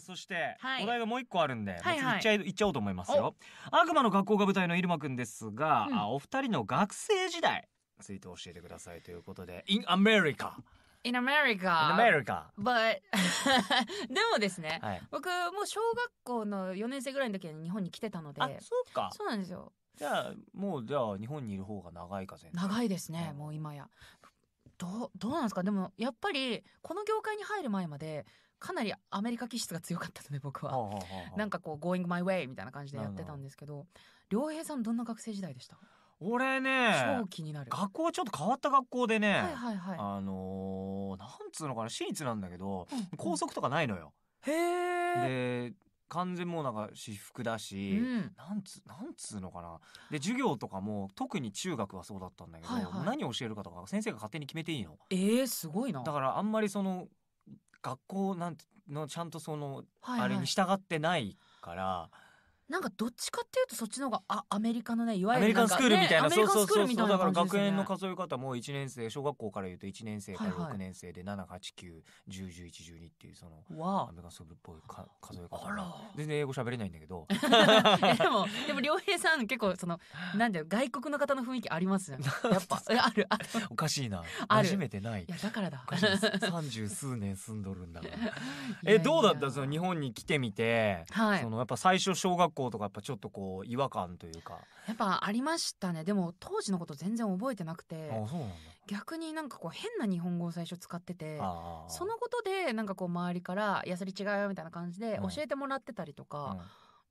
そして、はい、お題がもう一個あるんで、はいはい、っちゃい行っちゃおうと思いますよ悪魔の学校が舞台の入間くんですが、うん、お二人の学生時代について教えてくださいということで In America in America. In America. But でもですね、はい、僕もう小学校の4年生ぐらいの時に日本に来てたので。あ、そうか。そうなんですよ。じゃあもうじゃあ日本にいる方が長いか全然。長いですね、うん、もう今や。どうどうなんですかでもやっぱりこの業界に入る前までかなりアメリカ気質が強かったので僕は、なんかこう「going my way」みたいな感じでやってたんですけど良平さんどんな学生時代でした俺ね超気になる学校はちょっと変わった学校でね、はいはいはい、あのー、なんつうのかな私立なんだけど、うん校則とかないのよ。へえ。で完全もうなんか私服だし、うん、なんつなんつうのかなで授業とかも特に中学はそうだったんだけど、はいはい、何を教えるかとか先生が勝手に決めていいの。えー、すごいなだからあんまりその学校なんてのちゃんとその、はいはい、あれに従ってないから。なんかどっちかっていうとそっちの方があアメリカのねいわゆる、アメリカンスクールみたいな、ね、そうそうそうそうだから学園の数え方も1年生小学校から言うと1年生から6年生で789101112っていうその、アメリカンスクールっぽいか数え方全然英語喋れないんだけど でもでも良平さん結構その なんだよ外国の方の雰囲気ありますよ、ね、やっぱあるあるおかしいな初めてないいやだからだ三十数年住んどるんだから えどうだったその日本に来てみて、はい、そのやっぱ最初小学校校とかやっぱちょっとこう違和感というかやっぱありましたねでも当時のこと全然覚えてなくてあそうなんだ逆になんかこう変な日本語を最初使っててああそのことでなんかこう周りから「いやそれ違うよ」みたいな感じで教えてもらってたりとか。うんうん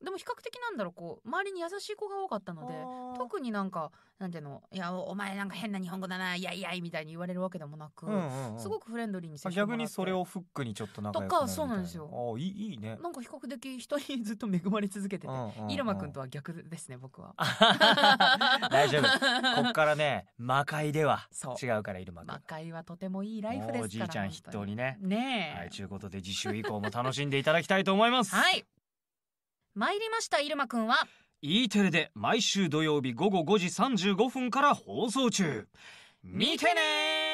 でも比較的なんだろうこう周りに優しい子が多かったので特になんかなんていうのいやお前なんか変な日本語だないやいやいみたいに言われるわけでもなく、うんうんうん、すごくフレンドリーに接して逆にそれをフックにちょっと仲良くとかそうなんですよあいいいいねなんか比較的人にずっと恵まれ続けてて、うんうん君とは逆ですね僕は大丈夫こっからね魔界では違うから入間マ君魔界はとてもいいライフですからおじいちゃん筆頭にねねはいちゅうことで次週以降も楽しんでいただきたいと思いますはい参りましたルマくんは E テレで毎週土曜日午後5時35分から放送中見てね